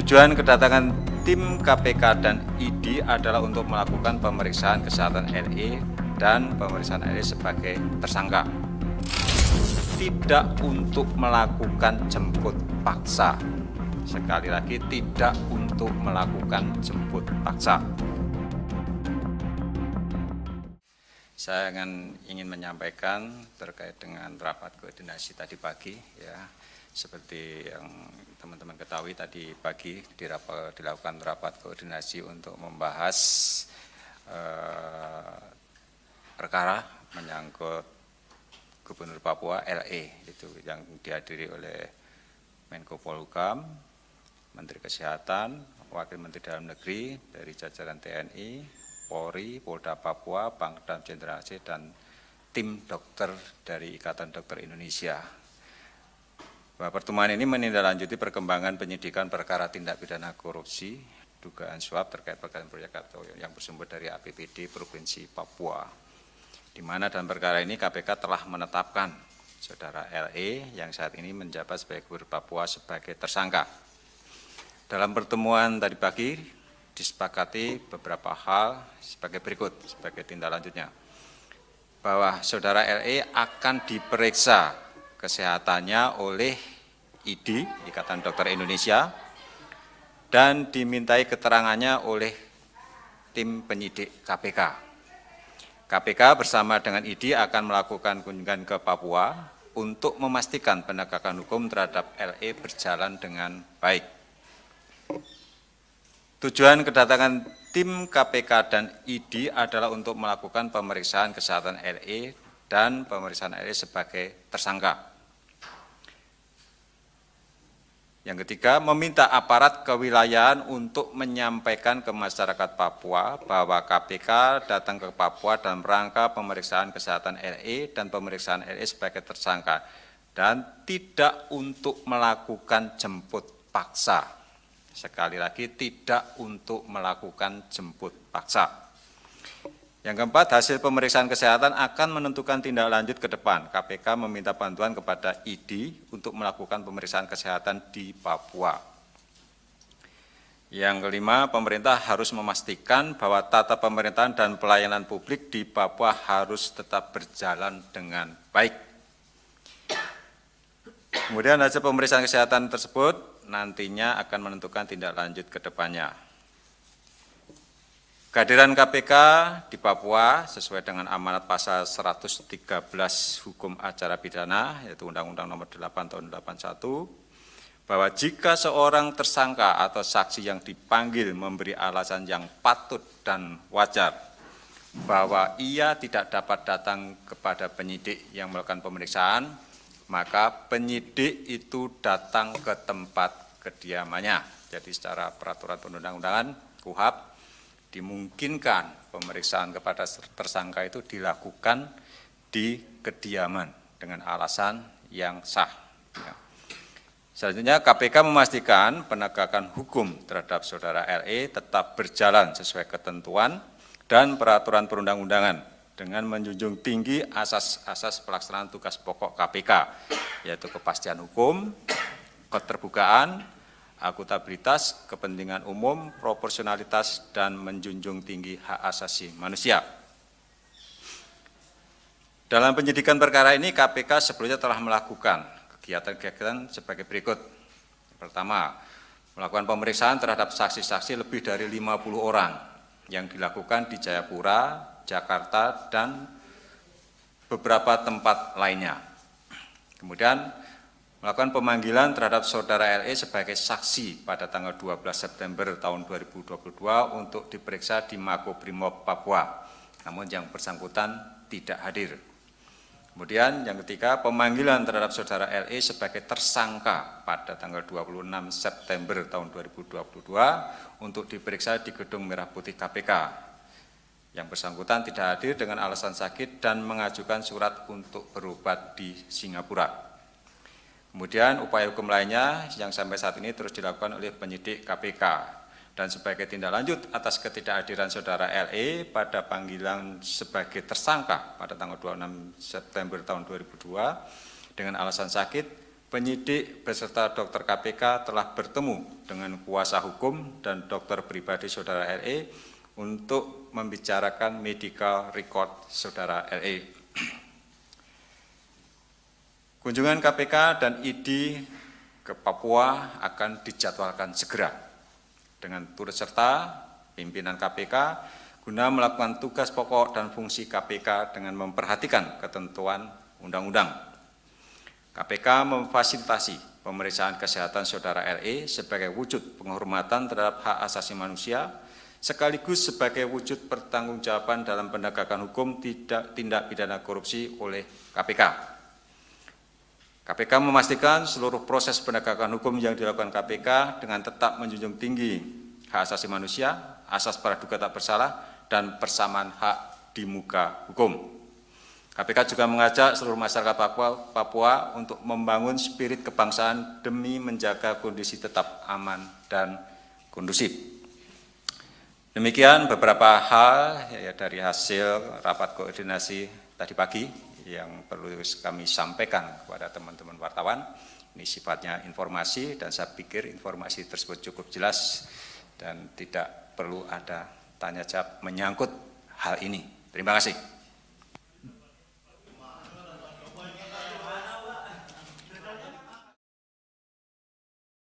Tujuan kedatangan tim KPK dan ID adalah untuk melakukan pemeriksaan kesehatan LE dan pemeriksaan LE sebagai tersangka. Tidak untuk melakukan jemput paksa. Sekali lagi tidak untuk melakukan jemput paksa. saya ingin menyampaikan terkait dengan rapat koordinasi tadi pagi ya seperti yang teman-teman ketahui tadi pagi dirapa, dilakukan rapat koordinasi untuk membahas eh, perkara menyangkut Gubernur Papua LE itu yang dihadiri oleh Menko Polhukam, Menteri Kesehatan, Wakil Menteri Dalam Negeri dari jajaran TNI, Polri, Polda Papua, Pangdam Jenderal Aceh dan tim dokter dari Ikatan Dokter Indonesia bahwa pertemuan ini menindaklanjuti perkembangan penyidikan perkara tindak pidana korupsi dugaan suap terkait perkara proyek atau yang bersumber dari APBD Provinsi Papua di mana dalam perkara ini KPK telah menetapkan saudara LE yang saat ini menjabat sebagai Gubernur Papua sebagai tersangka. Dalam pertemuan tadi pagi disepakati beberapa hal sebagai berikut sebagai tindak lanjutnya bahwa saudara LE akan diperiksa kesehatannya oleh ID, Ikatan Dokter Indonesia, dan dimintai keterangannya oleh tim penyidik KPK. KPK bersama dengan ID akan melakukan kunjungan ke Papua untuk memastikan penegakan hukum terhadap LE berjalan dengan baik. Tujuan kedatangan tim KPK dan ID adalah untuk melakukan pemeriksaan kesehatan LE dan pemeriksaan LE sebagai tersangka. Yang ketiga, meminta aparat kewilayahan untuk menyampaikan ke masyarakat Papua bahwa KPK datang ke Papua dalam rangka pemeriksaan kesehatan RE dan pemeriksaan RE sebagai tersangka dan tidak untuk melakukan jemput paksa. Sekali lagi, tidak untuk melakukan jemput paksa. Yang keempat, hasil pemeriksaan kesehatan akan menentukan tindak lanjut ke depan. KPK meminta bantuan kepada ID untuk melakukan pemeriksaan kesehatan di Papua. Yang kelima, pemerintah harus memastikan bahwa tata pemerintahan dan pelayanan publik di Papua harus tetap berjalan dengan baik. Kemudian hasil pemeriksaan kesehatan tersebut nantinya akan menentukan tindak lanjut ke depannya. Kehadiran KPK di Papua sesuai dengan amanat pasal 113 Hukum Acara Pidana yaitu Undang-Undang Nomor 8 Tahun 81 bahwa jika seorang tersangka atau saksi yang dipanggil memberi alasan yang patut dan wajar bahwa ia tidak dapat datang kepada penyidik yang melakukan pemeriksaan, maka penyidik itu datang ke tempat kediamannya. Jadi secara peraturan perundang-undangan KUHAP dimungkinkan pemeriksaan kepada tersangka itu dilakukan di kediaman dengan alasan yang sah. Ya. Selanjutnya KPK memastikan penegakan hukum terhadap saudara RE tetap berjalan sesuai ketentuan dan peraturan perundang-undangan dengan menjunjung tinggi asas-asas pelaksanaan tugas pokok KPK yaitu kepastian hukum, keterbukaan, akuntabilitas, kepentingan umum, proporsionalitas, dan menjunjung tinggi hak asasi manusia. Dalam penyidikan perkara ini, KPK sebelumnya telah melakukan kegiatan-kegiatan sebagai berikut. Pertama, melakukan pemeriksaan terhadap saksi-saksi lebih dari 50 orang yang dilakukan di Jayapura, Jakarta, dan beberapa tempat lainnya. Kemudian melakukan pemanggilan terhadap saudara LE sebagai saksi pada tanggal 12 September tahun 2022 untuk diperiksa di Mako Makobrimob Papua. Namun yang bersangkutan tidak hadir. Kemudian yang ketiga, pemanggilan terhadap saudara LE sebagai tersangka pada tanggal 26 September tahun 2022 untuk diperiksa di Gedung Merah Putih KPK. Yang bersangkutan tidak hadir dengan alasan sakit dan mengajukan surat untuk berobat di Singapura. Kemudian upaya hukum lainnya yang sampai saat ini terus dilakukan oleh penyidik KPK dan sebagai tindak lanjut atas ketidakhadiran saudara LE pada panggilan sebagai tersangka pada tanggal 26 September tahun 2002 dengan alasan sakit penyidik beserta dokter KPK telah bertemu dengan kuasa hukum dan dokter pribadi saudara LE untuk membicarakan medical record saudara LE Kunjungan KPK dan ID ke Papua akan dijadwalkan segera dengan turut serta pimpinan KPK guna melakukan tugas pokok dan fungsi KPK dengan memperhatikan ketentuan undang-undang. KPK memfasilitasi pemeriksaan kesehatan saudara RE sebagai wujud penghormatan terhadap hak asasi manusia sekaligus sebagai wujud pertanggungjawaban dalam penegakan hukum tidak tindak pidana korupsi oleh KPK. KPK memastikan seluruh proses penegakan hukum yang dilakukan KPK dengan tetap menjunjung tinggi hak asasi manusia, asas praduga tak bersalah, dan persamaan hak di muka hukum. KPK juga mengajak seluruh masyarakat Papua, Papua untuk membangun spirit kebangsaan demi menjaga kondisi tetap aman dan kondusif. Demikian beberapa hal ya, dari hasil rapat koordinasi tadi pagi yang perlu kami sampaikan kepada teman-teman wartawan. Ini sifatnya informasi dan saya pikir informasi tersebut cukup jelas dan tidak perlu ada tanya jawab menyangkut hal ini. Terima kasih.